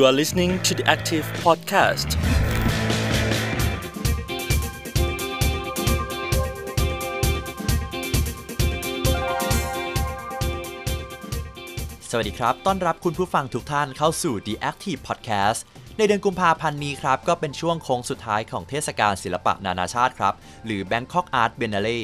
You are listening to the Active Podcast. สวัสดีครับ ต้อนรับคุณผู้ฟังทุกท่านเข้าสู่ The Active Podcast ในเดือนกุมภาพันธ์นี้ครับ ก็เป็นช่วงโค้งสุดท้ายของเทศกาลศิลปะนานาชาติครับ หรือ Bangkok Art Biennale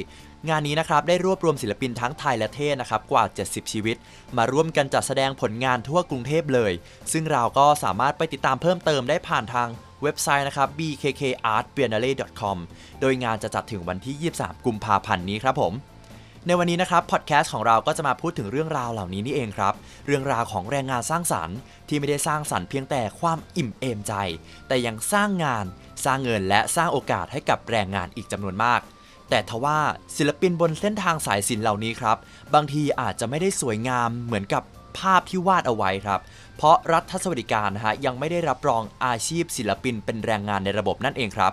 งานนี้นะครับได้รวบรวมศิลปินทั้งไทยและเทศนะครับกว่า 70 ชีวิต มาร่วมกันจัดแสดงผลงานทั่วกรุงเทพเลย ซึ่งเราก็สามารถไปติดตามเพิ่มเติมได้ผ่านทางเว็บไซต์นะครับ bkkartbiennale.com โดยงานจะจัดถึงวันที่ 23 กุมภาพันธ์นี้ครับผม ในวันนี้นะครับพอดแคสต์ของเราก็จะมาพูดถึงเรื่องราวเหล่านี้นี่เองครับ เรื่องราวของแรงงานสร้างสรรค์ที่ไม่ได้สร้างสรรค์เพียงแต่ความอิ่มเอมใจ แต่ยังสร้างงาน สร้างเงินและสร้างโอกาสให้กับแรงงานอีกจำนวนมากแต่ทว่าศิลปินบนเส้นทางสายศิลป์เหล่านี้ครับบางทีอาจจะไม่ได้สวยงามเหมือนกับภาพที่วาดเอาไว้ครับ เพราะรัฐสวัสดิการฮะยังไม่ได้รับรองอาชีพศิลปินเป็นแรงงานในระบบนั่นเองครับ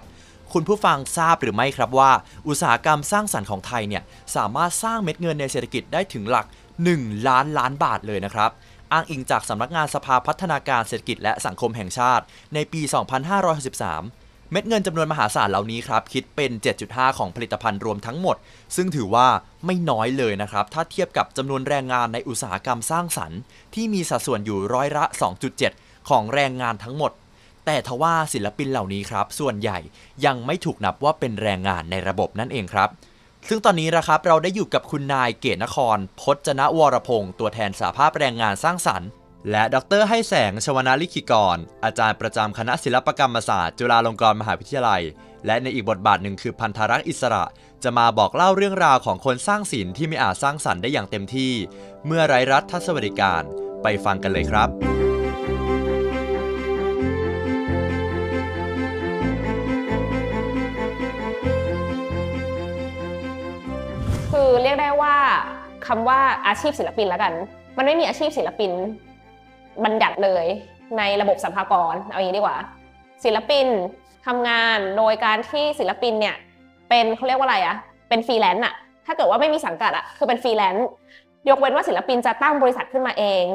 คุณผู้ฟังทราบหรือไม่ครับว่า อุตสาหกรรมสร้างสรรค์ของไทยเนี่ยสามารถสร้างเม็ดเงินในเศรษฐกิจได้ถึงหลัก 1 ล้านล้านบาทเลยนะครับอ้างอิงจากสำนักงานสภาพัฒนาการเศรษฐกิจและสังคมแห่งชาติ ในปี 2563เม็ดเงินจำนวนมหาศาลเหล่านี้ครับ คิดเป็น 7.5 ของผลิตภัณฑ์รวมทั้งหมด ซึ่งถือว่าไม่น้อยเลยนะครับ ถ้าเทียบกับจำนวนแรงงานในอุตสาหกรรมสร้างสรรค์ที่มีสัดส่วนอยู่ร้อยละ 2.7 ของแรงงานทั้งหมด แต่ทว่าศิลปินเหล่านี้ครับ ส่วนใหญ่ยังไม่ถูกนับว่าเป็นแรงงานในระบบนั่นเองครับซึ่งตอนนี้นะครับเราได้อยู่กับคุณนายเกศนคร พจนวรพงศ์ตัวแทนสาภาพแรงงานสร้างสรรค์และดร ให้แสงชวนาลิขิกร อาจารย์ประจำคณะศิลปกรรมศาสตร์ จุฬาลงกรณ์มหาวิทยาลัย และในอีกบทบาทหนึ่งคือพันธรักษ์อิสระ จะมาบอกเล่าเรื่องราวของคนสร้างศิลป์ที่ไม่อาจสร้างสรรค์ได้อย่างเต็มที่ เมื่อไรรัฐทัศวริการไปฟังกันเลยครับ คือเรียกได้ว่าคำว่าอาชีพศิลปินแล้วกันมันไม่มีอาชีพศิลปินบัญญัติเลยในระบบสัมภากร เอาอย่างนี้ดีกว่า ศิลปินทำงานโดยการที่ศิลปินเนี่ย เป็นเขาเรียกว่าอะไรอะเป็นฟรีแลนซ์อะถ้าเกิดว่าไม่มีสังกัดอะคือเป็นฟรีแลนซ์ยกเว้นว่าศิลปินจะตั้งบริษัทขึ้นมาเอง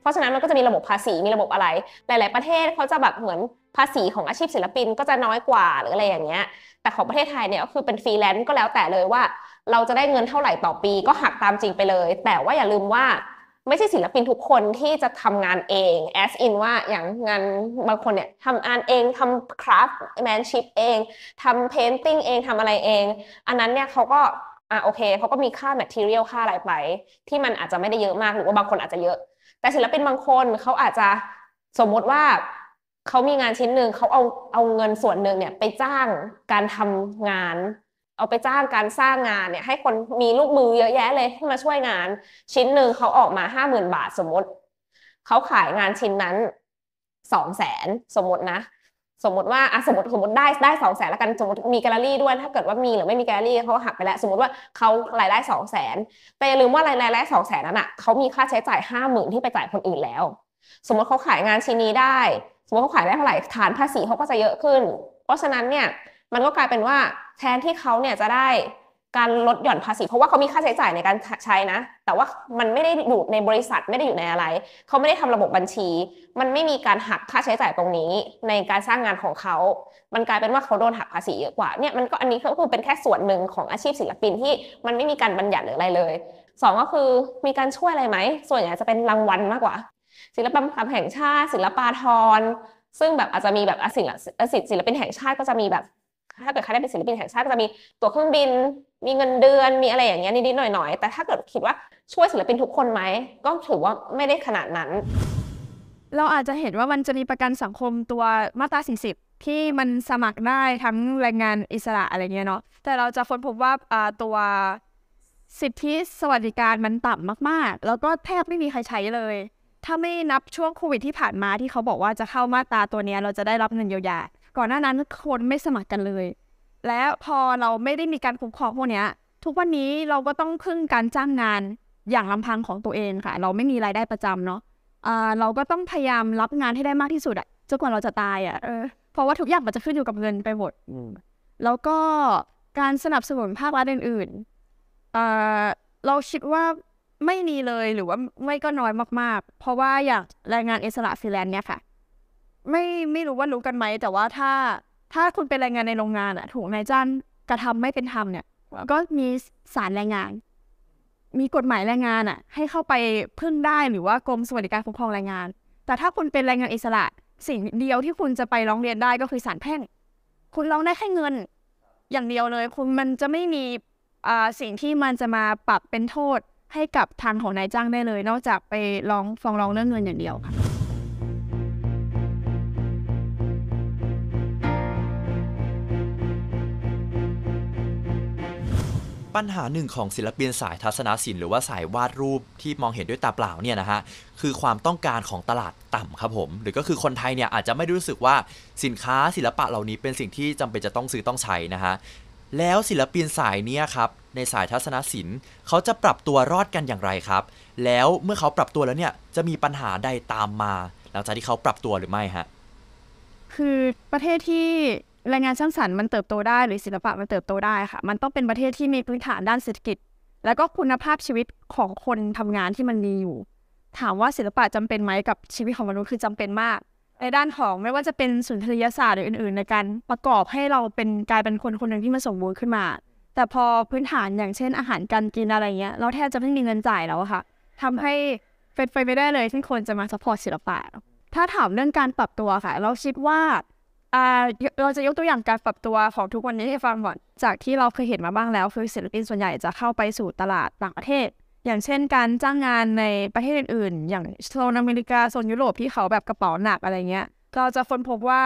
เพราะฉะนั้นมันก็จะมีระบบภาษีมีระบบอะไร หลายๆประเทศเขาจะแบบเหมือนภาษีของอาชีพศิลปินก็จะน้อยกว่าหรืออะไรอย่างเงี้ยแต่ของประเทศไทยเนี่ยก็คือเป็นฟรีแลนซ์ก็แล้วแต่เลยว่า เราจะได้เงินเท่าไหร่ต่อปีก็หักตามจริงไปเลย แต่ว่าอย่าลืมว่าไม่ใช่ศิลปินทุกคนที่จะทำงานเอง as in ว่าอย่างงานบางคนเนี่ยทำงานเองทำคราฟต์แมนชิพเองทำเพนติ้งเองทำอะไรเอง อันนั้นเนี่ยเขาก็อ่ะโอเคเขาก็มีค่าแมทเทียลค่าอะไรไปที่มันอาจจะไม่ได้เยอะมากหรือว่าบางคนอาจจะเยอะ แต่ศิลปินบางคนเขาอาจจะสมมติว่าเขามีงานชิ้นหนึ่งเขาเอาเอาเงินส่วนหนึ่งเนี่ยไปจ้างการทำงานเอาไปจ้างการสร้างงานเนี่ยให้คนมีลูกมือเยอะแยะเลยให้มาช่วยงานชิ้นหนึ่งเขาออกมาห้าหมื่นบาทสมมติเขาขายงานชิ้นนั้นสองแสนสมมตินะ สมมติว่าอะสมมติสมมติได้ได้สองแสนแล้วกันสมมติมีแกลเลอรี่ด้วย ถ้าเกิดว่ามีหรือไม่มีแกลเลอรี่เขาหักไปแล้วสมมติว่าเขารายได้สองแสนแต่อย่าลืมว่ารายได้สองแสนนั้นอ่ะเขามีค่าใช้จ่ายห้าหมื่นที่ไปจ่ายคนอื่นแล้ว สมมติเขาขายงานชิ้นนี้ได้ สมมติเขาขายได้เท่าไหร่ฐานภาษีเขาก็จะเยอะขึ้น เพราะฉะนั้นเนี่ยมันก็กลายเป็นว่าแทนที่เขาเนี่ยจะได้การลดหย่อนภาษี เพราะว่าเขามีค่าใช้จ่ายในการใช้นะ แต่ว่ามันไม่ได้อยู่ในบริษัทไม่ได้อยู่ในอะไร เขาไม่ได้ทำระบบบัญชี มันไม่มีการหักค่าใช้จ่ายตรงนี้ ในการสร้างงานของเขา มันกลายเป็นว่าเขาโดนหักภาษีเยอะกว่าเนี่ยมันก็อันนี้ก็คือเป็นแค่ส่วนหนึ่งของอาชีพศิลปินที่มันไม่มีการบัญญัติหรืออะไรเลยสองก็คือมีการช่วยอะไรไหม ส่วนใหญ่จะเป็นรางวัลมากกว่า ศิลปกรรมแห่งชาติ ศิลปาทรซึ่งแบบอาจจะมีแบบอิศิลปินแห่งชาติก็จะมีแบบถ้าเกิดใครได้เป็นศิลปินแห่งชาติก็จะมีตั๋วเครื่องบิน มีเงินเดือน มีอะไรอย่างเงี้ยนิด ๆ หน่อย ๆ แต่ถ้าเกิดคิดว่าช่วยศิลปินทุกคนไหมก็ถือว่าไม่ได้ขนาดนั้น เราอาจจะเห็นว่ามันจะมีประกันสังคมตัวมาตราิบที่มันสมัครได้ทั้งแรงงานอิสระอะไรเงี้ยเนาะแต่เราจะค้นพบว่าตัวสิทธิสวัสดิการมันต่ำมาก ๆ แล้วก็แทบไม่มีใครใช้เลย ถ้าไม่นับช่วงโควิดที่ผ่านมาที่เขาบอกว่าจะเข้ามาตราตัวนี้เราจะได้รับเงินเยียวยาก่อนหน้านั้นคนไม่สมัครกันเลย และพอเราไม่ได้มีการคุ้มครองพวกนี้ทุกวันนี้เราก็ต้องพึ่งการจ้างงานอย่างลำพังของตัวเองค่ะ เราไม่มีรายได้ประจำเนาะเราก็ต้องพยายามรับงานให้ได้มากที่สุดอะจนกว่าเราจะตายอะเออเพราะว่าทุกอย่างมันจะขึ้นอยู่กับเงินไปหมดแล้วก็การสนับสนุนภาครัฐอื่นๆเราคิดว่าไม่มีเลยหรือว่าไม่ก็น้อยมากๆ เพราะว่าอย่างแรงงานอิสระฟรีแลนซ์เนี่ยค่ะไม่ไม่รู้ว่ารู้กันไหม แต่ว่าถ้าถ้าคุณเป็นแรงงานในโรงงานอะถูกนายจ้างกระทำไม่เป็นธรรมเนี่ยก็มีสารแรงงาน มีกฎหมายแรงงานอะให้เข้าไปพึ่งได้หรือว่ากรมสวัสดิการคุ้มครองแรงงาน แต่ถ้าคุณเป็นแรงงานอิสระ สิ่งเดียวที่คุณจะไปร้องเรียนได้ก็คือสารแพ่ง คุณร้องได้แค่เงินอย่างเดียวเลย คุณมันจะไม่มีสิ่งที่มันจะมาปรับเป็นโทษให้กับทางของนายจ้างได้เลย นอกจากไปร้องฟ้องร้องเรื่องเงินอย่างเดียวค่ะปัญหาหนึ่งของศิลปินสายทัศนศิลป์หรือว่าสายวาดรูปที่มองเห็นด้วยตาเปล่าเนี่ยนะฮะคือความต้องการของตลาดต่ำครับผมหรือก็คือคนไทยเนี่ยอาจจะไม่รู้สึกว่าสินค้าศิลปะเหล่านี้เป็นสิ่งที่จำเป็นจะต้องซื้อต้องใช้นะฮะแล้วศิลปินสายนี้ครับในสายทัศนศิลป์เขาจะปรับตัวรอดกันอย่างไรครับ แล้วเมื่อเขาปรับตัวแล้วเนี่ยจะมีปัญหาใดตามมา หลังจากที่เขาปรับตัวหรือไม่ฮะคือประเทศที่แรงงานสร้างสรรค์มันเติบโตได้หรือศิลปะมันเติบโตได้ค่ะ มันต้องเป็นประเทศที่มีพื้นฐานด้านเศรษฐกิจ แล้วก็คุณภาพชีวิตของคนทำงานที่มันมีอยู่ ถามว่าศิลปะจำเป็นไหมกับชีวิตของมนุษย์คือจำเป็นมาก ในด้านของไม่ว่าจะเป็นสุนทรียศาสตร์หรืออื่นๆ ในการประกอบให้เราเป็นกลายเป็นคนคนหนึ่งที่มันสมบูรณ์ขึ้นมา แต่พอพื้นฐานอย่างเช่น อาหารการกินอะไรเงี้ยเราแทบจะไม่มีเงินจ่ายแล้วค่ะ ทำให้เฟดไฟไม่ได้เลยที่คนจะมาสปอร์ตศิลปะถ้าถามเรื่องการปรับตัวค่ะ เราคิดว่าเราจะยกตัวอย่างการปรับตัวของทุกวันนี้ให้ฟังก่อน จากที่เราเคยเห็นมาบ้างแล้วคือศิลปินส่วนใหญ่จะเข้าไปสู่ตลาดต่างประเทศ อย่างเช่นการจ้างงานในประเทศอื่น ๆ อย่างโซนอเมริกาโซนยุโรปที่เขาแบบกระเป๋าหนักอะไรเงี้ยเราจะค้นพบว่า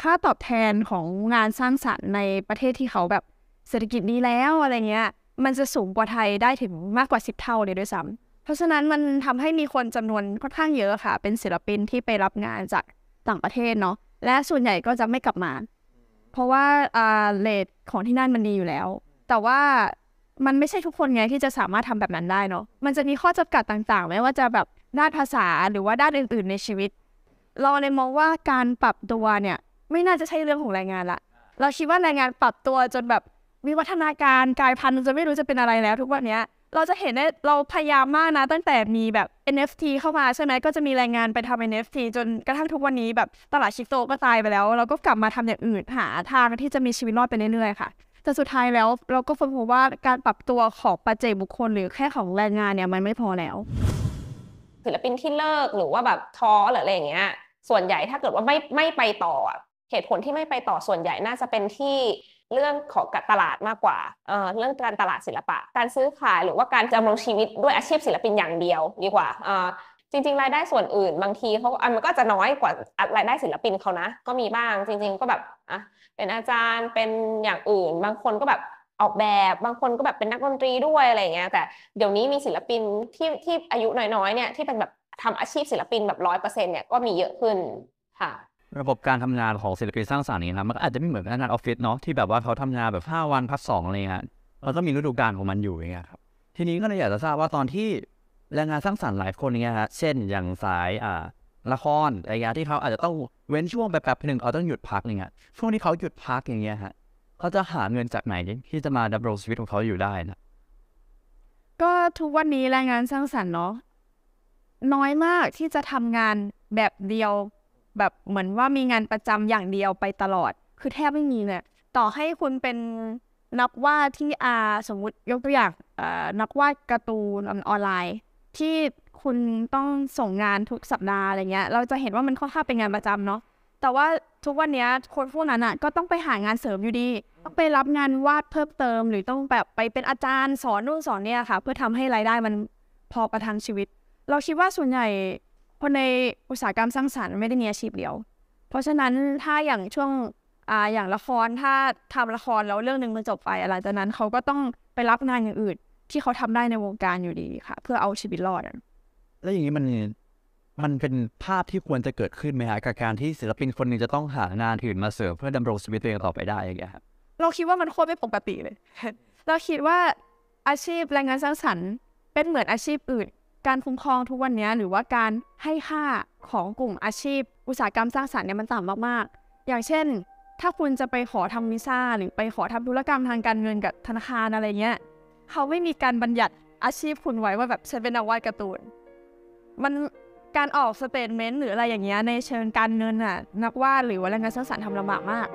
ค่าตอบแทนของงานสร้างสรรค์ในประเทศที่เขาแบบเศรษฐกิจดีแล้วอะไรเงี้ยมันจะสูงกว่าไทยได้ถึงมากกว่า10เท่าเลยด้วยซ้ำ เพราะฉะนั้นมันทำให้มีคนจำนวนค่อนข้างเยอะค่ะ เป็นศิลปินที่ไปรับงานจากต่างประเทศเนาะและส่วนใหญ่ก็จะไม่กลับมา เพราะว่าอ่าเลทของที่นั่นมันดีอยู่แล้ว แต่ว่ามันไม่ใช่ทุกคนไงที่จะสามารถทำแบบนั้นได้เนาะมันจะมีข้อจำกัดต่างๆไม่ว่าจะแบบด้านภาษาหรือว่าด้านอื่นๆ ในชีวิตเราเลยมองว่าการปรับตัวเนี่ยไม่น่าจะใช่เรื่องของแรงงานละเราคิดว่าแรงงานปรับตัวจนแบบวิวัฒนาการกายพันธุ์จะไม่รู้จะเป็นอะไรแล้ว ทุกวันเนี้ยเราจะเห็นได้เราพยายามมากนะตั้งแต่มีแบบ NFT เข้ามา ใช่ไหมก็จะมีแรงงานไปทำ NFT จนกระทั่งทุกวันนี้แบบตลาดชิปโตก็ตายไปแล้วเราก็กลับมาทำอย่างอื่นหาทางที่จะมีชีวิตรอดไปเรื่อยๆค่ะแต่สุดท้ายแล้วเราก็พบว่าการปรับตัวของปัจเจกบุคคล หรือแค่ของแรงงานเนี่ยมันไม่พอแล้วศิลปินที่เลิกหรือว่าแบบท้อหรืออะไรอย่างเงี้ย ส่วนใหญ่ถ้าเกิดว่าไม่ไม่ไปต่อ เหตุผลที่ไม่ไปต่อส่วนใหญ่น่าจะเป็นที่เรื่องของตลาดมากกว่าเอ่อเรื่องการตลาดศิลปะ การซื้อขายหรือว่าการจำลองชีวิตด้วยอาชีพศิลปินอย่างเดียว ดีกว่าเอ่อจริงๆรายได้ส่วนอื่นบางทีเขาอันมันก็จะน้อยกว่ารายได้ศิลปินเขานะ ก็มีบ้าง จริงๆก็แบบ อ่ะ เป็นอาจารย์ เป็นอย่างอื่น บางคนก็แบบออกแบบ บางคนก็แบบเป็นนักดนตรีด้วยอะไรเงี้ย แต่เดี๋ยวนี้มีศิลปินที่ที่อายุน้อยๆเนี่ย ที่เป็นแบบทำอาชีพศิลปินแบบร้อยเปอร์เซ็นต์เนี่ยก็มีเยอะขึ้นค่ะระบบการทำงานของศิลปินสร้างสรรค์นี่นะมันก็อาจจะไม่เหมือนพนักงานออฟฟิศเนาะที่แบบว่าเขาทำงานแบบห้าวันพักสองอะไรเงี้ยมันก็มีฤดูกาลของมันอยู่อย่างเงี้ยครับทีนี้ก็เลยอยากจะทราบว่าตอนที่แรงงานสร้างสรรค์หลายคนเงี้ยฮะเช่น อย่างสายอ่าละครอะไรเงี้ยที่เขาอาจจะต้องเว้นช่วงไปแป๊บหนึ่งเขาต้องหยุดพักอย่างเงี้ยช่วงที่เขาหยุดพักอย่างเงี้ยฮะเขาจะหาเงินจากไหนที่จะมาดำรงชีวิตของเขาอยู่ได้นะก็ทุกวันนี้แรงงานสร้างสรรค์เนาะน้อยมากที่จะทำงานแบบเดียวแบบเหมือนว่ามีงานประจำอย่างเดียวไปตลอด คือแทบไม่มีเนี่ยต่อให้คุณเป็นนักวาดที่อาสมมุติยกตัวอย่างนักวาดการ์ตูนออนไลน์ ที่คุณต้องส่งงานทุกสัปดาห์อะไรเงี้ย เราจะเห็นว่ามันค่อนข้างเป็นงานประจำเนาะ แต่ว่าทุกวันนี้คนพวกนั้นอ่ะก็ต้องไปหางานเสริมอยู่ดี ต้องไปรับงานวาดเพิ่มเติมหรือต้องแบบไปเป็นอาจารย์สอนนู่นสอนเนี่ยค่ะเพื่อทำให้รายได้มันพอประทังชีวิต เราคิดว่าส่วนใหญ่คนในอุตสาหกรรมสร้างสรรค์ไม่ได้มีอาชีพเดียว เพราะฉะนั้นถ้าอย่างช่วงอ่าอย่างละครถ้าทำละครแล้วเรื่องหนึ่งมันจบไปอะไรจานนั้นเขาก็ต้องไปรับงานอย่างอื่น ที่เขาทำได้ในวงการอยู่ดีค่ะเพื่อเอาชีวิตรอด แล้วอย่างนี้มันมันเป็นภาพที่ควรจะเกิดขึ้นไหมฮะกับการที่ศิลปินคนหนึ่งจะต้องหางานอื่นมาเสริมเพื่อดำรงชีวิตตัวเองต่อไปได้อย่างเงี้ยครับเราคิดว่ามันโคตรไม่ปกติเลย เราคิดว่าอาชีพแรงงานสร้างสรรค์เป็นเหมือนอาชีพอื่นการคุ้มครองทุกวันนี้หรือว่าการให้ค่าของกลุ่มอาชีพอุตสาหกรรมสร้างสรรค์เนี่ยมันต่ำมากๆ อย่างเช่น ถ้าคุณจะไปขอทำวีซ่าหรือไปขอทำธุรกรรมทางการเงินกับธนาคารอะไรเงี้ยเขาไม่มีการบัญญัติอาชีพคุณไว้ว่าแบบฉันเป็นนักวาดการ์ตูนมันการออกสเตทเมนต์หรืออะไรอย่างเงี้ยในเชิงการเงินอะนักวาดหรือว่าแรงงานสร้างสรรค์ทำลำบากมาก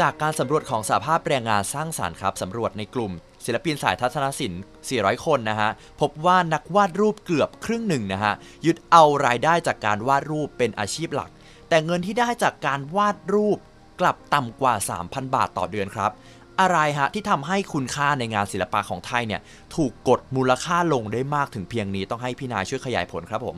จากการสำรวจของสาภาพแรงงานสร้างสารรค์ครับสำรวจในกลุ่มศิลปินสายทัศนศิลป์ 400 คนนะฮะ พบว่านักวาดรูปเกือบครึ่งหนึ่งนะฮะยึดเอารายได้จากการวาดรูปเป็นอาชีพหลัก แต่เงินที่ได้จากการวาดรูปกลับต่ำกว่า 3,000 บาทต่อเดือนครับ อะไรฮะที่ทำให้คุณค่าในงานศิลปะของไทยเนี่ยถูกกดมูลค่าลงได้มากถึงเพียงนี้ต้องให้พี่นายช่วยขยายผลครับผม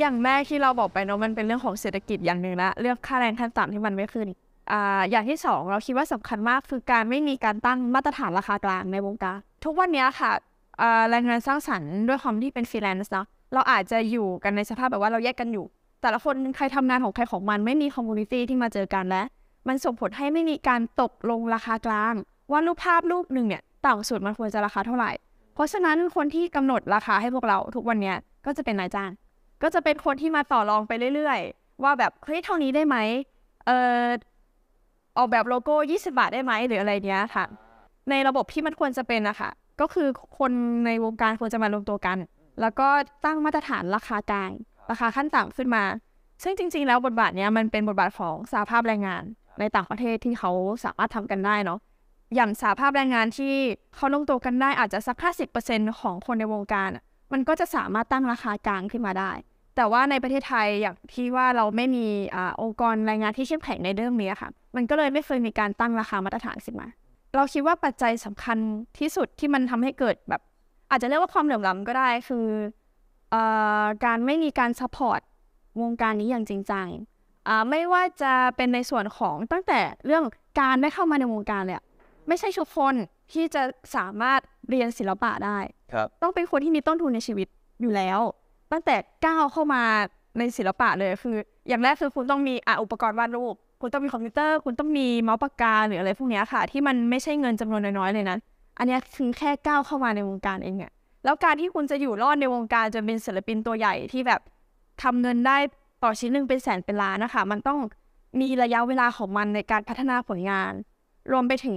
อย่างแม่ที่เราบอกไปเนาะมันเป็นเรื่องของเศรษฐกิจอย่างหนึ่งละเรื่องค่าแรงขั้นต่ำที่มันไม่ขึ้นอ่าอย่างที่สองเราคิดว่าสำคัญมาก คือการไม่มีการตั้งมาตรฐานราคากลางในวงการทุกวันนี้ค่ะแรงงานสร้างสรรค์ด้วยความที่เป็นฟรีแลนซ์เนาะเราอาจจะอยู่กันในสภาพแบบว่าเราแยกกันอยู่ แต่ละคนใครทำงานของใครของมันไม่มีคอมมูนิตี้ที่มาเจอกันและมันส่งผลให้ไม่มีการตกลงราคากลางว่ารูปภาพรูปหนึ่งเนี่ยต่ำสุดมันควรจะราคาเท่าไหร่เพราะฉะนั้นคนที่กำหนดราคาให้พวกเรา ทุกวันนี้ก็จะเป็นนายจ้างก็จะเป็นคนที่มาต่อรองไปเรื่อย ๆ ว่าแบบเฮ้ยเท่านี้ได้ไหมเออออกแบบโลโก้20 บาทได้ไหมหรืออะไรเนี้ยค่ะ ในระบบที่มันควรจะเป็นนะคะก็คือคนในวงการควรจะมารวมตัวกัน แล้วก็ตั้งมาตรฐานราคากลางราคาขั้นต่ำขึ้นมา ซึ่งจริงๆ แล้วบทบาทนี้มันเป็นบทบาทของสาภาพแรงงานในต่างประเทศที่เขาสามารถทำกันได้เนาะอย่างสาภาพแรงงานที่เขาลงตัวกันได้อาจจะสัก50%ของคนในวงการมันก็จะสามารถตั้งราคากลางขึ้นมาได้แต่ว่าในประเทศไทยอย่างที่ว่าเราไม่มีอองค์กรรายงานที่เข้มแข็งในเรื่องนี้ค่ะมันก็เลยไม่เคยมีการตั้งราคามาตรฐานขึ้นมาเราคิดว่าปัจจัยสำคัญที่สุดที่มันทำให้เกิดแบบอาจจะเรียกว่าความเหลื่อมล้าก็ได้คืออการไม่มีการซัพพอร์ตวงการนี้อย่างจริงจังไม่ว่าจะเป็นในส่วนของตั้งแต่เรื่องการได้เข้ามาในวงการเลยไม่ใช่ทุกคนที่จะสามารถเรียนศิลปะได้ต้องเป็นคนที่มีต้นทุนในชีวิตอยู่แล้วตั้งแต่ก้าวเข้ามาในศิลปะเลยคืออย่างแรกคือคุณต้องมีอุปกรณ์วาดรูป คุณต้องมีคอมพิวเตอร์ คุณต้องมีเมาส์ปากกาหรืออะไรพวกนี้ค่ะที่มันไม่ใช่เงินจำนวนน้อยๆเลยนะอันนี้คือแค่ก้าวเข้ามาในวงการเองอะแล้วการที่คุณจะอยู่รอดในวงการจะเป็นศิลปินตัวใหญ่ที่แบบทำเงินได้ต่อชิ้นหนึ่งเป็นแสนเป็นล้านนะคะมันต้องมีระยะเวลาของมันในการพัฒนาผลงาน รวมไปถึง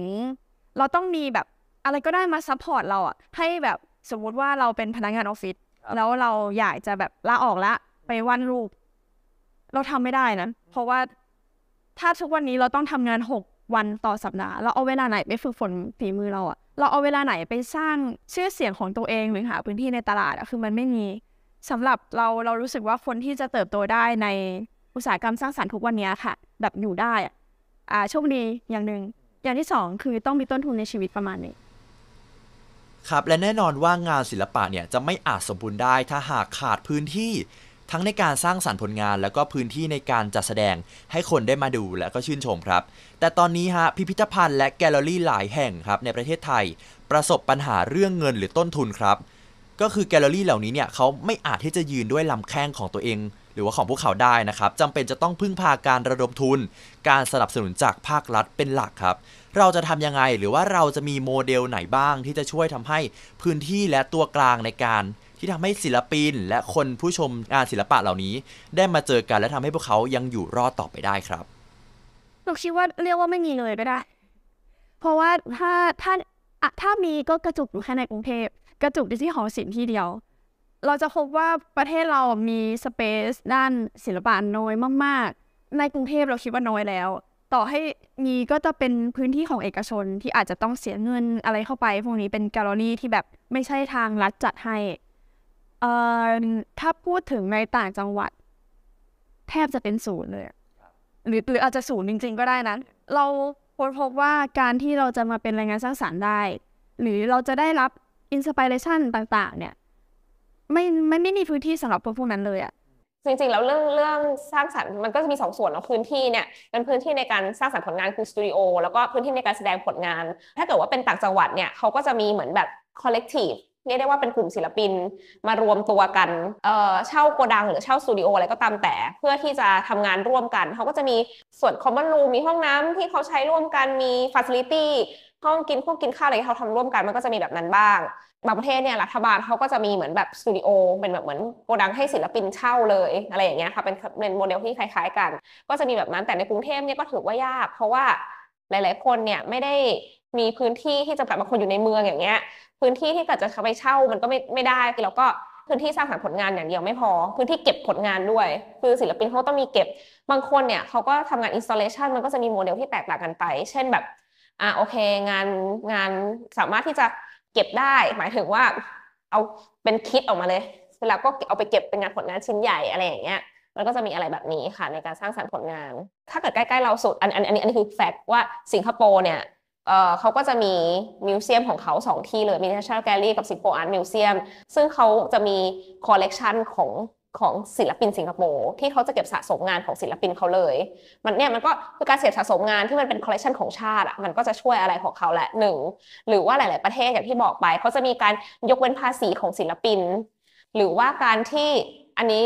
เราต้องมีแบบอะไรก็ได้มาซัพพอร์ตเราอะให้แบบสมมุติว่าเราเป็นพนักงานออฟฟิศแล้วเราอยากจะแบบลาออกละไปวันรูป เราทำไม่ได้นะเพราะว่าถ้าทุกวันนี้เราต้องทำงานหกวันต่อสัปดาห์ เราเอาเวลาไหนไปฝึกฝนฝีมือเราอะเราเอาเวลาไหนไปสร้างชื่อเสียงของตัวเองหรือหาพื้นที่ในตลาดอะคือมันไม่มี สำหรับเราเรารู้สึกว่าคนที่จะเติบโตได้ใน อุตสาหกรรมสร้างสรรค์ทุกวันนี้ค่ะแบบอยู่ได้อ่าโชคดีอย่างหนึ่ง อย่างที่สองคือต้องมีต้นทุนในชีวิตประมาณนี้ครับและแน่นอนว่างานศิลปะเนี่ยจะไม่อาจสมบูรณ์ได้ ถ้าหากขาดพื้นที่ ทั้งในการสร้างสารรค์ผลงานแล้วก็พื้นที่ในการจัดแสดงให้คนได้มาดูและก็ชื่นชมครับ แต่ตอนนี้ฮะพิพิธภัณฑ์และแกลเลอรี่หลายแห่งครับในประเทศไทย ประสบปัญหาเรื่องเงินหรือต้นทุนครับ ก็คือแกลเลอรี่เหล่านี้เนี่ยเขาไม่อาจที่จะยืนด้วยลำแข้งของตัวเอง หรือว่าของพวกเขาได้นะครับจำเป็นจะต้องพึ่งพาการระดมทุน การสนับสนุนจากภาครัฐเป็นหลักครับเราจะทำยังไงหรือว่าเราจะมีโมเดลไหนบ้างที่จะช่วยทำให้พื้นที่และตัวกลางในการ ที่ทำให้ศิลปิน และคนผู้ชมงานศิลปะเหล่านี้ ได้มาเจอกันและทำให้พวกเขายังอยู่รอดต่อไปได้ครับหนูคิดว่าเรียกว่าไม่มีเลยก็ได้ เพราะว่าถ้าถ้าถ้ามีก็กระจุกอยู่แค่ในกรุงเทพกระจุกที่หอศิลป์ที่เดียว เราจะพบว่าประเทศเรามีสเปซด้านศิลปะน้อยมาก ๆ ในกรุงเทพเราคิดว่าน้อยแล้วต่อให้มีก็จะเป็นพื้นที่ของเอกชนที่อาจจะต้องเสียเงินอะไรเข้าไป พวกนี้เป็นแกลเลอรี่ที่แบบไม่ใช่ทางรัฐจัดให้เอ่อถ้าพูดถึงในต่างจังหวัด แทบจะเป็นศูนย์เลย หรือหรืออาจจะศูนย์จริงๆก็ได้นะ เราค้นพบว่าการที่เราจะมาเป็นแรงงานสร้างสารรค์ได้ หรือเราจะได้รับอินสปิเรชันต่างๆเนี่ยไม่ไม่ไม่มีพื้นที่สำหรับพวกนั้นเลยอะจริงๆแล้วเรื่องเรื่องสร้างสรรค์มันก็จะมีสองส่วนนาะพื้นที่เนี่ยเป็นพื้นที่ในการสร้างสรรค์ผลงานคือสตูดิโอแล้วก็พื้นที่ในการแสดงผลงาน ถ้าเกิดว่าเป็นต่างจังหวัดเนี่ยเขาก็จะมีเหมือนแบบคอลเลกทีฟเรียกได้ว่าเป็นกลุ่มศิลปินมารวมตัวกันเออ่เช่าโกดัง หรือเช่าสตูดิโออะไรก็ตามแต่เพื่อที่จะทำงานร่วมกันเขาก็จะมีส่วนคอมมอนรูมมีห้องน้ำที่เขาใช้ร่วมกันมีฟัสซิลิตี้ห้องกินพวกกินข้าวอะไรที่เขาทำร่วมกันมันก็จะมีแบบนั้นบ้างบางประเทศเนี่ยรัฐบาลเขาก็จะมีเหมือนแบบสตูดิโอเป็นแบบเหมือนโกดังให้ศิลปินเช่าเลยอะไรอย่างเงี้ยค่ะเป็นเป็นโมเดลที่คล้ายๆ กัน ก็จะมีแบบนั้นแต่ในกรุงเทพเนี่ยก็ถือว่ายาก เพราะว่าหลาย ๆ คนเนี่ยไม่ได้มีพื้นที่ที่จะแบบบางคนอยู่ในเมืองอย่างเงี้ย พื้นที่ที่เกิดจะเข้าไปเช่ามันก็ไม่ไม่ได้แล้วก็พื้นที่สร้างสรรค์ผลงานอย่างเดียวไม่พอ พื้นที่เก็บผลงานด้วย คือศิลปินเขาต้องมีเก็บบางคนเนี่ยเขาก็ทำงานอินสตาเลชันมันก็จะมีโมเดลที่แตกต่างกันไป เช่นแบบ อ่าโอเคงานงานสามารถที่จะเก็บได้หมายถึงว่าเอาเป็นคิดออกมาเลยเแล้วก็เอาไปเก็บเป็นงานผลงานชิ้นใหญ่อะไรอย่างเงี้ยมันก็จะมีอะไรแบบนี้ค่ะในการสร้างสรรค์ผลงาน ถ้าเกิดใกล้ๆเราสุดอันอันอันนี้อันนี้คือแฟกต์ว่าสิงคโปร์เนี่ยเออเขาก็จะมีมิวเซียมของเขาสองที่เลยมีเนชั่นแกล a l l e ี่กับคโปร์อาร์ตมิวเซียม ซึ่งเขาจะมีคอลเลกชันของของศิลปินสิงคโปร์ที่เขาจะเก็บสะสมงานของศิลปินเขาเลย มันเนี่ยมันก็คือการเก็บสะสมงานที่มันเป็นคอลเลคชันของชาติอ่ะมันก็จะช่วยอะไรของเขาแหละหนึ่งหรือว่าหลาย ๆ ประเทศอย่างที่บอกไปเขาจะมีการยกเว้นภาษีของศิลปิน หรือว่าการที่อันนี้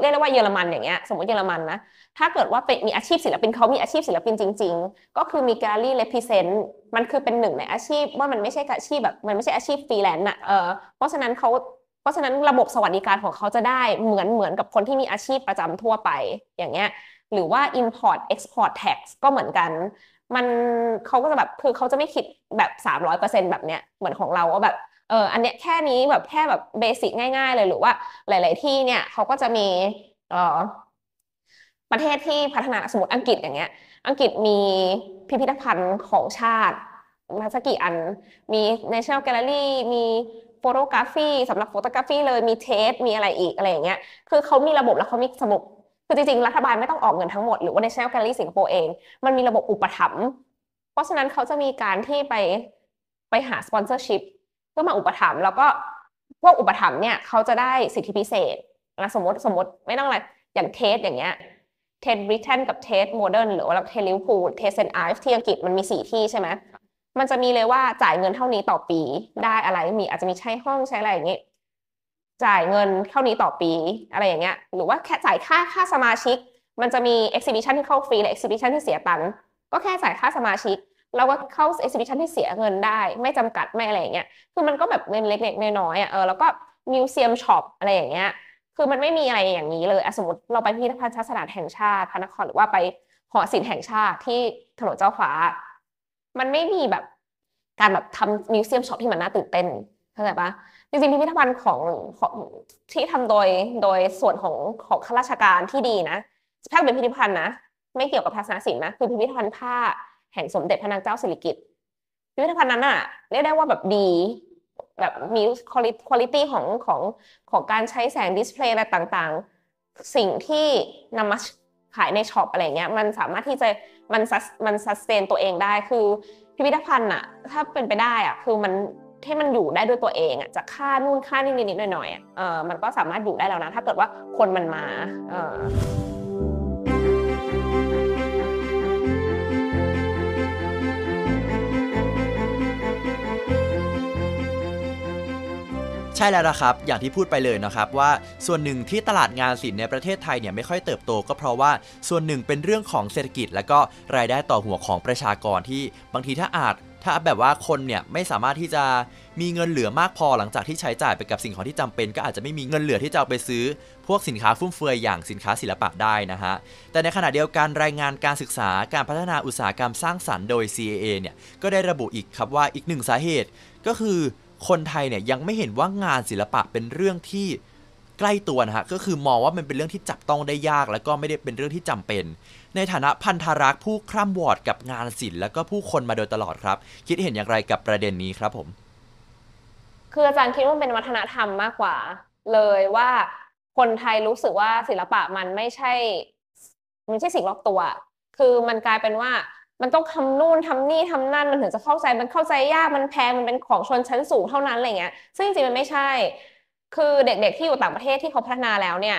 เรียกได้ว่าเยอรมันอย่างเงี้ยสมมติเยอรมันนะถ้าเกิดว่าเป็นมีอาชีพศิลปินเขามีอาชีพศิลปินจริง ๆ ก็คือมีแกลลี่เลพิเซนต์มันคือเป็นหนึ่งในอาชีพว่ามันไม่ใช่อาชีพแบบมันไม่ใช่อาชีพฟรีแลนซ์อ่ะเออเพราะฉะนั้นเขาเพราะฉะนั้นระบบสวัสดิการของเขาจะได้เหมือนเหมือนกับคนที่มีอาชีพประจำทั่วไปอย่างเงี้ย หรือว่า import export tax ก็เหมือนกัน มันเขาก็จะแบบ คือเขาจะไม่คิดแบบ 300%แบบเนี้ย เหมือนของเราว่าแบบเอออันเนี้ยแค่นี้แบบแค่แบบเบสิกง่าย ๆ เลยหรือว่าหลาย ๆที่เนี่ยเขาก็จะมี เออประเทศที่พัฒนาสมมติอังกฤษอย่างเงี้ยอังกฤษมีพิพิธภัณฑ์ของชาติมาสักกี่อันมี National Gallery มีโฟโตกราฟีสำหรับโฟโตกราฟีเลยมีเทปมีอะไรอีกอะไรอย่างเงี้ยคือเขามีระบบแล้วเขามีสมุดคือจริงๆ รัฐบาลไม่ต้องออกเงินทั้งหมดหรือว่าในเชล n a ลลี่สิงคโปร์เอง มันมีระบบอุปถัมภ์เพราะฉะนั้นเขาจะมีการที่ไปไปหาสปอนเซอร์ชิพเพื่อมาอุปถัมภ์แล้วก็พวกอุปถัมภ์เนี่ยเขาจะได้สิทธิพิเศษนะสมมติสมมติไม่ต้องอะไรอย่างเทสอย่างเงี้ยเทสบริเทนกับเทสโมเดิร์นหรือว่าเทสลิวพูลเทสเซนไอฟ์ที่อังกฤษมันมีสี่ที่ใช่ไหมมันจะมีเลยว่าจ่ายเงินเท่านี้ต่อปี ได้อะไรมีอาจจะมีใช้ห้องใช้อะไรอย่างเงี้ยจ่ายเงินเท่านี้ต่อปี อะไรอย่างเงี้ยหรือว่าแค่จ่ายค่าค่าสมาชิก มันจะมีเอ็กซิบิชันที่เข้าฟรีและเอ็กซิบิชันที่เสียตังค์ก็แค่จ่ายค่าสมาชิกเราก็เข้าเอ็กซิบิชันที่เสียเงินได้ ไม่จำกัดไม่อะไรอย่างเงี้ยคือมันก็แบบเงินเล็ก ๆ น้อยๆอ่ะเออ แล้วก็มิวเซียมช็อปอะไรอย่างเงี้ยคือมันไม่มีอะไรอย่างนี้เลยสมมติเราไปพิพิธภัณฑ์สาติแห่งชาติพระนครหรือว่าไปหอศิลป์แห่งชาติที่ถนนเจ้าฟ้ามันไม่มีแบบการแบบทำมิวเซียมช็อปที่มันน่าตื่นเต้นเข้าใจปะจริงๆพิพิธภัณฑ์ของของที่ทำโดยโดยส่วนของของข้าราชการที่ดีนะถ้าเป็นพิพิธภัณฑ์นะ ไม่เกี่ยวกับภาษนศิลป์นะคือพิพิธภัณฑ์ผ้า แห่งสมเด็จพระนางเจ้าสิริกิติ์พิพิธภัณฑ์นั้นอะเรียกได้ว่าแบบดีแบบมีคุณภาพของของของการใช้แสงดิสเพลย์อะไรต่างๆสิ่งที่นามาขายในช็อปอะไรเงี้ย มันสามารถที่จะมันมันซัสเซนตัวเองได้ คือพิพิธภัณฑ์อะถ้าเป็นไปได้อะคือมันให้มันอยู่ได้ด้วยตัวเองอะจะค่านู่นค่านี่นิดหน่อยๆอ่ะเออมันก็สามารถอยู่ได้แล้วนะ ถ้าเกิดว่าคนมันมาเออใช่แล้วนะครับอย่างที่พูดไปเลยนะครับว่าส่วนหนึ่งที่ตลาดงานศิลป์ในประเทศไทยเนี่ยไม่ค่อยเติบโต ก็เพราะว่า ส่วนหนึ่งเป็นเรื่องของเศรษฐกิจ และก็รายได้ต่อหัวของประชากรที่บางทีถ้าอาจถ้าแบบว่าคนเนี่ยไม่สามารถที่จะมีเงินเหลือมากพอหลังจากที่ใช้จ่ายไปกับสิ่งของที่จำเป็น ก็อาจจะไม่มีเงินเหลือที่จะเอาไปซื้อ พวกสินค้าฟุ่มเฟือยอย่างสินค้าศิลปะได้นะฮะแต่ในขณะเดียวกันรายงานการศึกษาการพัฒนาอุตสาหกรรมสร้างสรรค์โดย CAA เนี่ยก็ได้ระบุอีกครับว่าอีกหนึ่งสาเหตุก็คือคนไทยเนี่ยยังไม่เห็นว่างานศิลปะเป็นเรื่องที่ใกล้ตัวนะฮะก็คือมองว่ามันเป็นเรื่องที่จับต้องได้ยากแล้วก็ไม่ได้เป็นเรื่องที่จำเป็น ในฐานะพันธรักษ์ผู้คร่ำวอดกับงานศิลป์แล้วก็ผู้คนมาโดยตลอดครับ คิดเห็นอย่างไรกับประเด็นนี้ครับผม คืออาจารย์คิดว่าเป็นวัฒนธรรมมากกว่า เลยว่าคนไทยรู้สึกว่าศิลปะมันไม่ใช่มันไม่ใช่สิ่งรอบตัว คือมันกลายเป็นว่ามันต้องทำนู่นทำนี่ทำนั่นมันถึงจะเข้าใจมันเข้าใจยากมันแพงมันเป็นของชนชั้นสูงเท่านั้นอะไรเงี้ย ซึ่ง จริงๆมันไม่ใช่คือเด็กๆที่อยู่ต่างประเทศที่เขาพัฒนาแล้วเนี่ย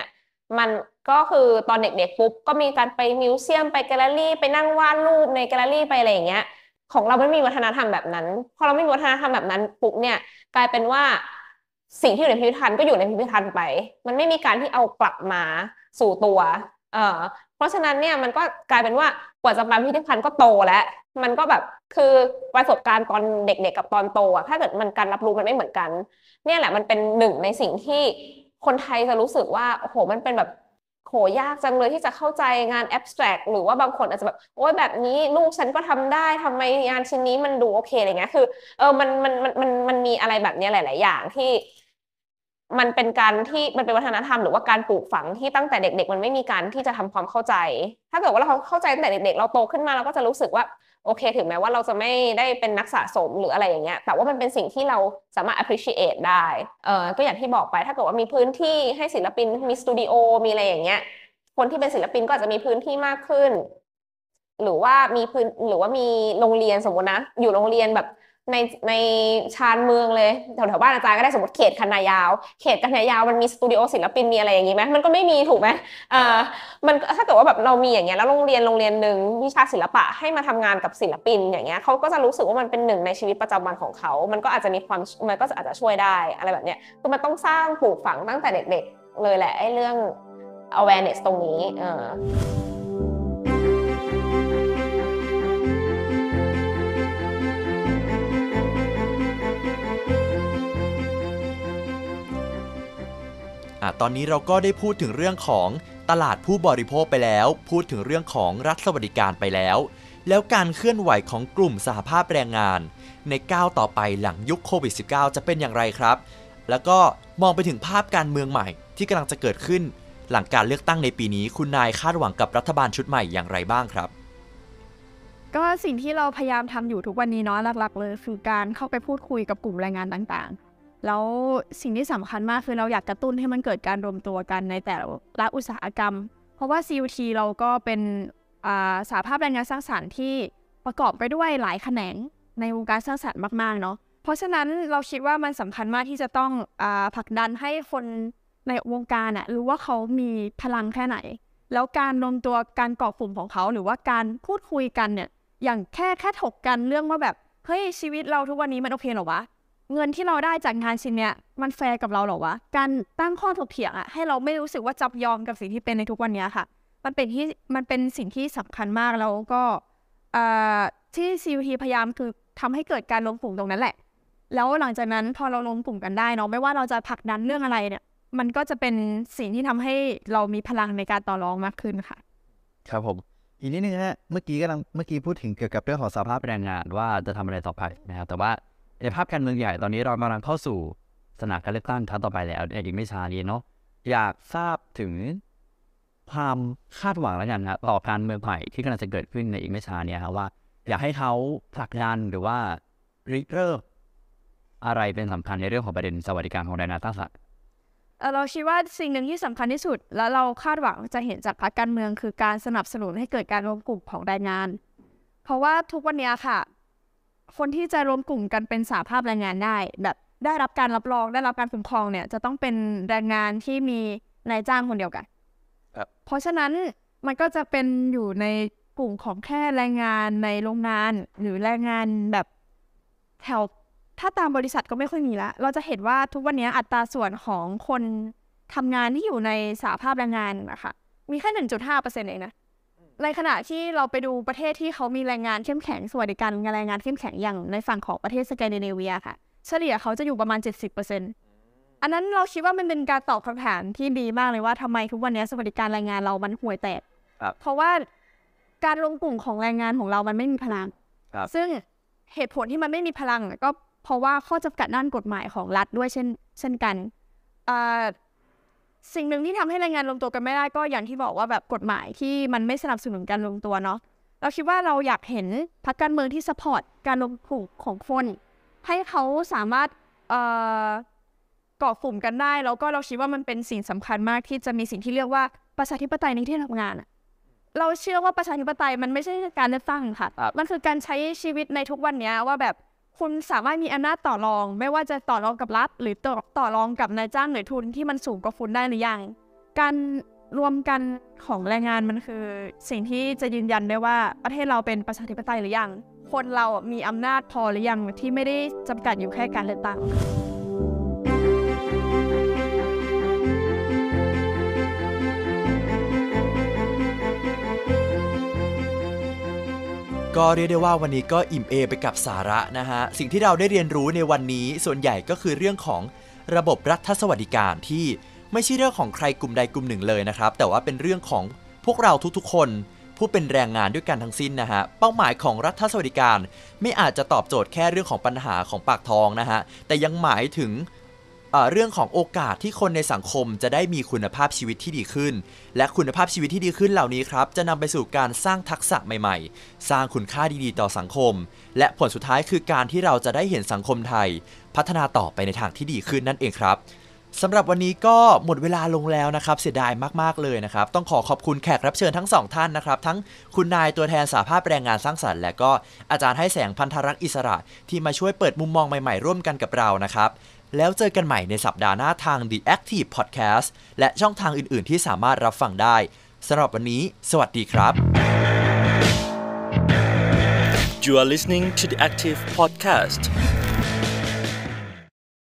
มันก็คือตอนเด็กๆ ปุ๊บก็มีการไปมิวเซียมไปแกลเลอรี่ ไปนั่งวาดรูปในแกลเลอรี่ไปอะไรอย่างเงี้ย ของเราไม่มีวัฒนธรรมแบบนั้น พอเราไม่มีวัฒนธรรมแบบนั้น ปุ๊บเนี่ยกลายเป็นว่าสิ่งที่อยู่ในพิพิธภัณฑ์ก็อยู่ในพิพิธภัณฑ์ไป มันไม่มีการที่เอากลับมาสู่ตัว เอ่อเพราะฉะนั้นเนี่ยมันก็กลายเป็นว่ากว่าจะมาพิพิธภัณฑ์ก็โตแล้ว มันก็แบบคือประสบการณ์ตอนเด็กๆกับตอนโตอะถ้าเกิดมันการรับรู้มันไม่เหมือนกัน เนี่ยแหละมันเป็นหนึ่งในสิ่งที่คนไทยจะรู้สึกว่าโอ้โหมันเป็นแบบโหยากจังเลยที่จะเข้าใจงานแอบสแตรกหรือว่าบางคนอาจจะแบบโอ้ยแบบนี้ลูกฉันก็ทำได้ทำไมงานชิ้นนี้มันดูโอเคอะไรเงี้ยคือ เออมันมันมันมันมันมีอะไรแบบนี้หลายๆอย่างที่มันเป็นการที่มันเป็นวัฒนธรรมหรือว่าการปลูกฝังที่ตั้งแต่เด็ก ๆ มันไม่มีการที่จะทำความเข้าใจ ถ้าเกิดว่าเราเข้าใจตั้งแต่เด็ก ๆ เราโตขึ้นมาเราก็จะรู้สึกว่า โอเค ถึงแม้ว่าเราจะไม่ได้เป็นนักสะสมหรืออะไรอย่างเงี้ย แต่ว่ามันเป็นสิ่งที่เราสามารถ appreciate ได้เออก็อย่างที่บอกไป ถ้าเกิดว่ามีพื้นที่ให้ศิลปิน มีสตูดิโอมีอะไรอย่างเงี้ยคนที่เป็นศิลปินก็อาจจะมีพื้นที่มากขึ้น หรือว่ามีพื้น หรือว่ามีโรงเรียนสมมตินะอยู่โรงเรียนแบบในในชานเมืองเลยแถวแถวบ้านอาจารย์ก็ได้สมมติเขตคันนายาว เขตคันนายาวมันมีสตูดิโอศิลปินมีอะไรอย่างนี้ไหมมันก็ไม่มีถูกไหมเออมันถ้าเกิดว่าแบบเรามีอย่างเงี้ยแล้วโรงเรียนโรงเรียนหนึ่งวิชาศิลปะให้มาทำงานกับศิลปินอย่างเงี้ยเขาก็จะรู้สึกว่ามันเป็นหนึ่งในชีวิตประจำวันของเขา มันก็อาจจะมีความ มันก็อาจจะช่วยได้อะไรแบบเนี้ยคือมันต้องสร้างปลูกฝังตั้งแต่เด็กๆเลยแหละไอ้เรื่อง awareness ตรงนี้เออตอนนี้เราก็ได้พูดถึงเรื่องของตลาดผู้บริโภคไปแล้วพูดถึงเรื่องของรัฐสวัสดิการไปแล้ว แล้วการเคลื่อนไหวของกลุ่มสหภาพแรงงาน ในก้าวต่อไปหลังยุคโควิด -19 จะเป็นอย่างไรครับ แล้วก็มองไปถึงภาพการเมืองใหม่ที่กำลังจะเกิดขึ้น หลังการเลือกตั้งในปีนี้คุณนายคาดหวังกับรัฐบาลชุดใหม่อย่างไรบ้างครับ ก็สิ่งที่เราพยายามทำอยู่ทุกวันนี้เนาะหลัก ๆ เลยคือการเข้าไปพูดคุยกับกลุ่มแรงงานต่างแล้วสิ่งที่สำคัญมากคือเราอยากกระตุ้นให้มันเกิดการรวมตัวกันในแต่ละอุตสาหกรรม เพราะว่า CUT เราก็เป็นสาภาพแรงงานสร้างสารรค์ที่ประกอบไปด้วยหลายแขนงในวงการสร้างสารรค์มากๆเนาะเพราะฉะนั้นเราคิดว่ามันสำคัญมากที่จะต้องผลักดันให้คนในวงการอะรู้ว่าเขามีพลังแค่ไหน แล้วการรวมตัวการกอบกลุ่มของเขา หรือว่าการพูดคุยกันเนี่ยอย่างแค่แค่ถกกันเรื่องว่าแบบเฮ้ยชีวิตเราทุกวันนี้มันโอเคหรอวะเงินที่เราได้จากงานชิ้นเนี้ยมันแฟร์กับเราหรอวะการตั้งข้อถกเถียงอะให้เราไม่รู้สึกว่าจับยอมกับสิ่งที่เป็นในทุกวันนี้ค่ะมันเป็นที่มันเป็นสิ่งที่สำคัญมากแล้วก็ที่ซีพีพยายามคือทำให้เกิดการลงปุ่มตรงนั้นแหละ แล้วหลังจากนั้นพอเราลงปุ่มกันได้เนาะไม่ว่าเราจะผลักดันเรื่องอะไรเนี่ยมันก็จะเป็นสิ่งที่ทำให้เรามีพลังในการต่อรองมากขึ้นค่ะ ครับผมอีกนิดนึงฮะเมื่อกี้กำลังเมื่อกี้พูดถึงเกี่ยวกับเรื่องของสภาพแรงงาน ว่าจะทำอะไรต่อไปนะครับแต่ว่าในภาพการเมืองใหญ่ตอนนี้เรากำลังเข้าสู่สนามการเลือกตั้งครั้งต่อไปแล้วอีกไม่ช้านี้เนาะอยากทราบถึงความคาดหวังแล้วกันนะต่อการเมืองใหม่ที่กำลังจะเกิดขึ้นในอีกไม่ช้านี้ครับว่า อยากให้เขาผลักดันหรือว่าริเริ่มอะไรเป็นสำคัญในเรื่องของประเด็นสวัสดิการของแรงงานต่างชาติเราคิดว่าสิ่งหนึ่งที่สำคัญที่สุด และเราคาดหวังจะเห็นจากพรรคการเมืองคือการสนับสนุนให้เกิดการรวมกลุ่มของแรงงาน เพราะว่าทุกวันนี้ค่ะคนที่จะรวมกลุ่มกันเป็นสาภาพแรงงานได้ แบบได้รับการรับรองได้รับการคุ้มครองเนี่ยจะต้องเป็นแรงงานที่มีนายจ้างคนเดียวกันเพราะฉะนั้นมันก็จะเป็นอยู่ในกลุ่มของแค่แรงงานในโรงงาน หรือแรงงานแบบแถวถ้าตามบริษัทก็ไม่ค่อยมีละเราจะเห็นว่าทุกวันนี้อัตราส่วนของคนทำงานที่อยู่ในสาภาพแรงงานนะคะมีแค่หนึ่งจุดห้าเปอร์เซ็นต์เองนะในขณะที่เราไปดูประเทศที่เขามีแรงงานเข้มแข็งสวัสดิการแรงงานเข้มแข็งอย่างในฝั่งของประเทศสแกนดิเนเวียค่ะ เฉลี่ยเขาจะอยู่ประมาณ 70%อันนั้นเราคิดว่ามันเป็นการตอบคำถามที่ดีมากเลยว่าทำไมทุกวันนี้สวัสดิการแรงงานเรามันห่วยแตกเพราะว่าการลงกลุ่มของแรงงานของเรามันไม่มีพลังซึ่งเหตุผลที่มันไม่มีพลังก็เพราะว่าข้อจำกัดด้านกฎหมายของรัฐด้วยเช่นเช่นกันสิ่งหนึ่งที่ทำให้แรงงานรวมตัวกันไม่ได้ก็อย่างที่บอกว่าแบบกฎหมายที่มันไม่สนับสนุนการรวมตัวเนาะเราคิดว่าเราอยากเห็นพรรคการเมืองที่สปอร์ตการรวมกลุ่มของคนให้เขาสามารถก่อกลุ่มกันได้ แล้วก็เราคิดว่ามันเป็นสิ่งสำคัญมากที่จะมีสิ่งที่เรียกว่าประชาธิปไตยในที่ทำงานเราเชื่อว่าประชาธิปไตย มันไม่ใช่การเลือกตั้งค่ะ มันคือการใช้ชีวิตในทุกวันนี้ว่าแบบคุณสามารถมีอำนาจต่อรอง ไม่ว่าจะต่อรองกับรัฐ หรือต่อต่อรองกับนายจ้างหรือทุนที่มันสูงกว่าคุณได้หรือยังการรวมกันของแรงงานมันคือ สิ่งที่จะยืนยันได้ว่าประเทศเราเป็นประชาธิปไตยหรือยัง คนเรามีอำนาจพอหรือยังที่ไม่ได้จำกัดอยู่แค่การเลือกตั้งก็เรียกได้ว่าวันนี้ก็อิ่มเอไปกับสาระนะฮะ สิ่งที่เราได้เรียนรู้ในวันนี้ส่วนใหญ่ก็คือเรื่องของระบบรัฐสวัสดิการที่ไม่ใช่เรื่องของใครกลุ่มใดกลุ่มหนึ่งเลยนะครับ แต่ว่าเป็นเรื่องของพวกเราทุกๆคน ผู้เป็นแรงงานด้วยกันทั้งสิ้นนะฮะ เป้าหมายของรัฐสวัสดิการไม่อาจจะตอบโจทย์แค่เรื่องของปัญหาของปากท้องนะฮะแต่ยังหมายถึงเรื่องของโอกาสที่คนในสังคมจะได้มีคุณภาพชีวิตที่ดีขึ้น และคุณภาพชีวิตที่ดีขึ้นเหล่านี้ครับจะนำไปสู่การสร้างทักษะใหม่ๆ สร้างคุณค่าดีๆต่อสังคม และผลสุดท้ายคือการที่เราจะได้เห็นสังคมไทยพัฒนาต่อไปในทางที่ดีขึ้นนั่นเองครับสำหรับวันนี้ก็หมดเวลาลงแล้วนะครับ เสียดายมากๆเลยนะครับ ต้องขอขอบคุณแขกรับเชิญทั้งสองท่านนะครับ ทั้งคุณนายตัวแทนสาภาพแรงงานสร้างสรรค์ และก็อาจารย์ให้แสงพันธรักษ์อิสระ ที่มาช่วยเปิดมุมมองใหม่ๆร่วมกันกับเรานะครับแล้วเจอกันใหม่ในสัปดาห์หน้าทาง The Active Podcast และช่องทางอื่น ๆที่สามารถรับฟังได้ สำหรับวันนี้ สวัสดีครับ You are listening to the Active Podcast